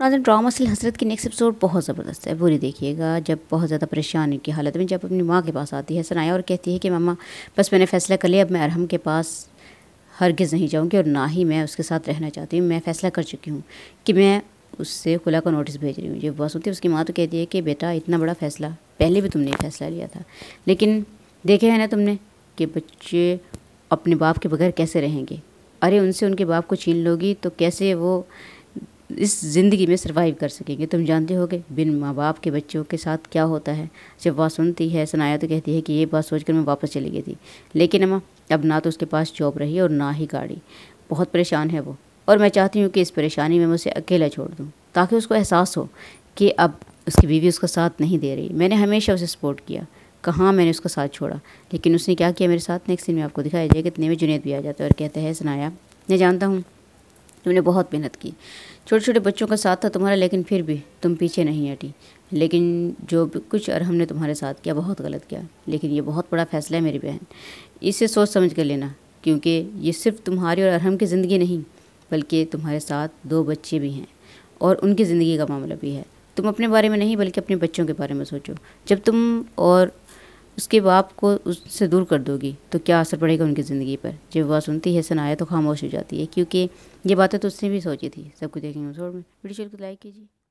नाजन drama सिल हसरत की नेक्स्ट एपिसोड बहुत ज़बरदस्त है बुरी देखिएगा जब बहुत ज़्यादा परेशान की हालत में जब अपनी माँ के पास आती है सनाया और कहती है कि मामा बस मैंने फ़ैसला कर लिया अब मैं अरहम के पास हरगिज़ नहीं जाऊँगी और ना ही मैं उसके साथ रहना चाहती हूँ मैं फ़ैसला कर चुकी हूँ कि मैं उससे खुला का नोटिस भेज रही हूँ जब बस होती है उसकी माँ तो कहती है कि बेटा इतना बड़ा फ़ैसला पहले भी तुमने फ़ैसला लिया था लेकिन देखे है ना तुमने कि बच्चे अपने बाप के बगैर कैसे रहेंगे अरे उनसे उनके बाप को छीन लोगी तो कैसे वो इस ज़िंदगी में सर्वाइव कर सकेंगे तुम जानते होगे बिन माँ बाप के बच्चों के साथ क्या होता है जब वह सुनती है सुनाया तो कहती है कि ये बात सोचकर मैं वापस चली गई थी लेकिन अम्मा अब ना तो उसके पास जॉब रही और ना ही गाड़ी बहुत परेशान है वो और मैं चाहती हूँ कि इस परेशानी में मैं उसे अकेला छोड़ दूँ ताकि उसको एहसास हो कि अब उसकी बीवी उसका साथ नहीं दे रही मैंने हमेशा उसे सपोर्ट किया कहाँ मैंने उसका साथ छोड़ा लेकिन उसने क्या किया मेरे साथ नेक्स्ट दिन में आपको दिखाया जाएगा इतने में जुनेद भी आ जाता है और कहता है सुनाया मैं जानता हूँ तुमने बहुत मेहनत की छोटे छोटे बच्चों का साथ था तुम्हारा लेकिन फिर भी तुम पीछे नहीं हटी लेकिन जो कुछ और हमने तुम्हारे साथ किया बहुत गलत किया लेकिन ये बहुत बड़ा फैसला है मेरी बहन इसे सोच समझ कर लेना क्योंकि ये सिर्फ तुम्हारी और अरहम की ज़िंदगी नहीं बल्कि तुम्हारे साथ दो बच्चे भी हैं और उनकी ज़िंदगी का मामला भी है तुम अपने बारे में नहीं बल्कि अपने बच्चों के बारे में सोचो जब तुम और उसके बाप को उससे दूर कर दोगी तो क्या असर पड़ेगा उनकी ज़िंदगी पर जब वह सुनती है सनाया तो खामोश हो जाती है क्योंकि ये बातें तो उसने भी सोची थी कुछ देखेंगे में वीडियो को लाइक कीजिए